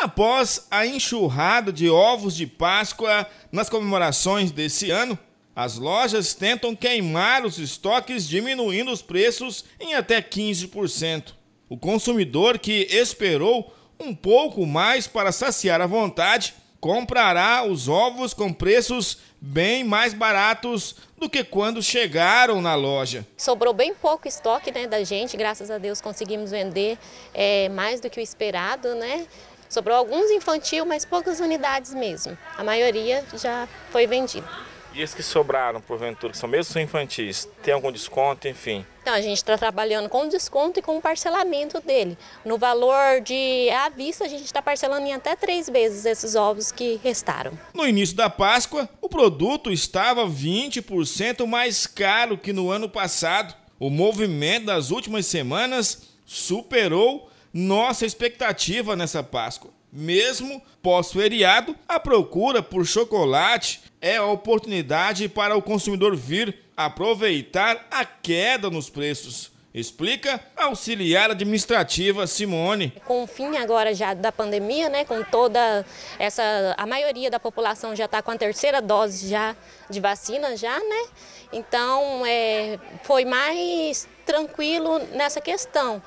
Após a enxurrada de ovos de Páscoa nas comemorações desse ano, as lojas tentam queimar os estoques, diminuindo os preços em até 15%. O consumidor que esperou um pouco mais para saciar a vontade comprará os ovos com preços bem mais baratos do que quando chegaram na loja. Sobrou bem pouco estoque né, da gente, graças a Deus conseguimos vender é, mais do que o esperado, né? Sobrou alguns infantil, mas poucas unidades mesmo. A maioria já foi vendida. E esses que sobraram, porventura, que são mesmo infantis, tem algum desconto, enfim? Então, a gente está trabalhando com desconto e com o parcelamento dele. No valor de à vista, a gente está parcelando em até três vezes esses ovos que restaram. No início da Páscoa, o produto estava 20% mais caro que no ano passado. O movimento das últimas semanas superou nossa expectativa nessa Páscoa. Mesmo pós-feriado, a procura por chocolate é a oportunidade para o consumidor vir aproveitar a queda nos preços. Explica a auxiliar administrativa Simone. Com o fim agora já da pandemia, né, com toda essa a maioria da população já está com a terceira dose já de vacina já, né? Então é, foi mais tranquilo nessa questão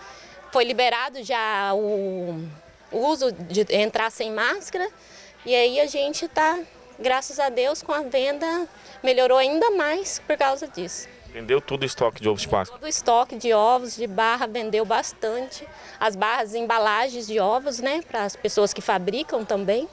foi liberado já o, uso de entrar sem máscara e aí a gente está, graças a Deus, com a venda melhorou ainda mais por causa disso. Vendeu tudo o estoque de ovos de Páscoa? Todo o estoque de ovos, de barra, vendeu bastante. As barras, embalagens de ovos, né, para as pessoas que fabricam também.